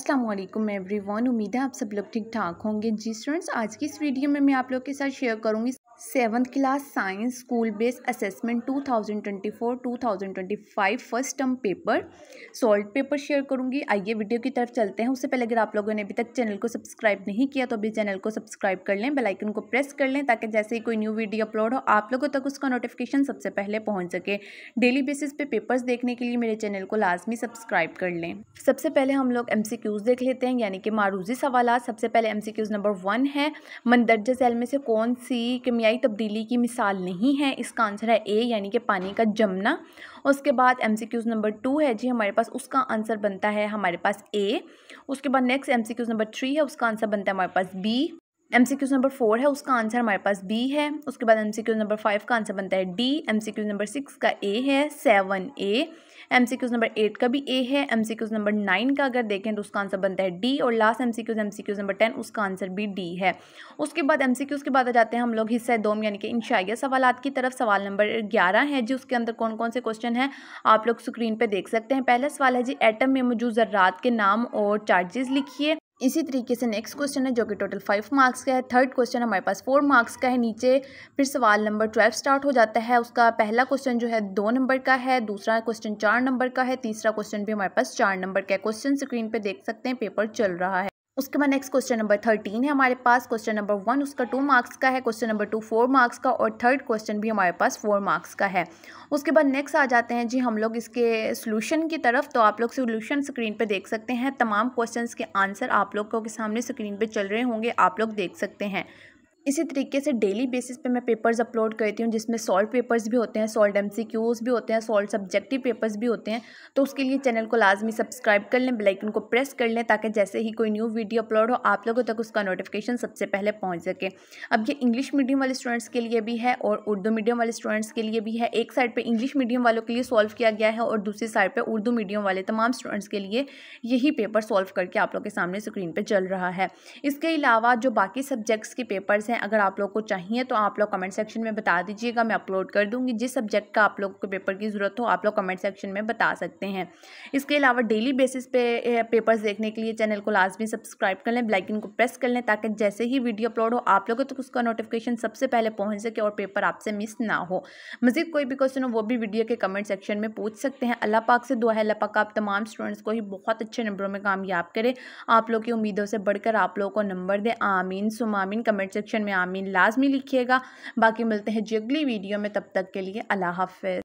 अस्सलाम वालेकुम एवरीवन उम्मीद है आप सब लोग ठीक ठाक होंगे जी स्टूडेंट्स आज की इस वीडियो में मैं आप लोग के साथ शेयर करूंगी seventh class science school based assessment 2024-2025 first term paper solved paper share करूंगी आइए वीडियो की तरफ चलते हैं उससे पहले अगर आप लोगों ने अभी तक चैनल को सब्सक्राइब नहीं किया तो अभी चैनल को सब्सक्राइब कर लें बेल आइकन को प्रेस कर लें ताकि जैसे ही कोई न्यू वीडियो अपलोड हो आप लोगों तक उसका नोटिफिकेशन सबसे पहले पहुँच सके डेली बेसिस पे पेपर्स देखने के लिए मेरे चैनल को लाजमी सब्सक्राइब कर लें सबसे पहले हम लोग एम देख लेते हैं यानी कि मारूजी सवाल सबसे पहले एम नंबर वन है मंदरजा सेल में से कौन सी कमियाई गहराई तब्दीली की मिसाल नहीं है इसका आंसर है ए यानी कि पानी का जमना उसके बाद M C Qs number two है जी हमारे पास उसका आंसर बनता है हमारे पास ए उसके बाद next M C Qs number three है उसका आंसर बनता है हमारे पास B M C Qs number four है उसका आंसर हमारे पास बी है उसके बाद M C Qs number five का आंसर बनता है D M C Qs number six का ए है seven A M C Qs number eight का भी ए है M C Qs number nine का अगर देखें तो उसका आंसर बनता है डी और last M C Qs M C Qs number ten उसका आंसर भी डी है उसके बाद एम सी क्यूज के बाद आ जाते हैं हम लोग हिस्सा दोम यानी कि इंशाइया सवाल की तरफ सवाल नंबर ग्यारह है जी उसके अंदर कौन कौन से क्वेश्चन हैं आप लोग स्क्रीन पर देख सकते हैं पहला सवाल है जी एटम में मौजूद ज़रात के नाम और चार्जेस लिखिए इसी तरीके से नेक्स्ट क्वेश्चन है जो कि टोटल फाइव मार्क्स का है थर्ड क्वेश्चन हमारे पास फोर मार्क्स का है नीचे फिर सवाल नंबर ट्वेल्व स्टार्ट हो जाता है उसका पहला क्वेश्चन जो है दो नंबर का है दूसरा क्वेश्चन चार नंबर का है तीसरा क्वेश्चन भी हमारे पास चार नंबर का है क्वेश्चन स्क्रीन पर देख सकते हैं पेपर चल रहा है उसके बाद नेक्स्ट क्वेश्चन नंबर थर्टीन है हमारे पास क्वेश्चन नंबर वन उसका टू मार्क्स का है question number two four marks का और थर्ड क्वेश्चन भी हमारे पास फोर मार्क्स का है उसके बाद नेक्स्ट आ जाते हैं जी हम लोग इसके सोल्यूशन की तरफ तो आप लोग सोल्यूशन स्क्रीन पर देख सकते हैं तमाम क्वेश्चन के आंसर आप लोगों के सामने स्क्रीन पर चल रहे होंगे आप लोग देख सकते हैं इसी तरीके से डेली बेसिस पे मैं पेपर्स अपलोड करती हूँ जिसमें सॉल्ट पेपर्स भी होते हैं सॉल्ट एमसीक्यूज क्यूज़ भी होते हैं सॉल्ट सब्जेक्टिव पेपर्स भी होते हैं तो उसके लिए चैनल को लाजमी सब्सक्राइब कर लें बेलाइकन को प्रेस कर लें ताकि जैसे ही कोई न्यू वीडियो अपलोड हो आप लोगों तक उसका नोटिफिकेशन सबसे पहले पहुँच सके अब ये इंग्लिश मीडियम वाले स्टूडेंट्स के लिए भी है और उर्दू मीडियम वाले स्टूडेंट्स के लिए भी है एक साइड पर इंग्लिश मीडियम वालों के लिए सॉल्व किया गया है और दूसरी साइड पर उर्दू मीडियम वाले तमाम स्टूडेंट्स के लिए यही पेपर सॉल्व करके आप लोग के सामने स्क्रीन पर चल रहा है इसके अलावा जो बाकी सब्जेक्ट्स के पेपर्स हैं अगर आप लोग को चाहिए तो आप लोग कमेंट सेक्शन में बता दीजिएगा मैं अपलोड कर दूंगी जिस सब्जेक्ट का आप लोग को पेपर की ज़रूरत हो आप लोग कमेंट सेक्शन में बता सकते हैं इसके अलावा डेली बेसिस पे पेपर्स देखने के लिए चैनल को लाजमी सब्सक्राइब कर लें ब्लैकिन को प्रेस कर लें ताकि जैसे ही वीडियो अपलोड हो आप लोगों तक तो उसका नोटिफिकेशन सबसे पहले पहुँच सके और पेपर आपसे मिस ना हो मजीद कोई भी क्वेश्चन हो वो भी वीडियो के कमेंट सेक्शन में पूछ सकते हैं अल्लाह पाक से दुआ है अल्लाह पाक आप तमाम स्टूडेंट्स को ही बहुत अच्छे नंबरों में कामयाब करें आप लोग की उम्मीदों से बढ़कर आप लोगों को नंबर दें आमीन सुमामीन कमेंट सेक्शन में आमीन लाजमी लिखिएगा बाकी मिलते हैं जी अगली वीडियो में तब तक के लिए अल्लाह हाफ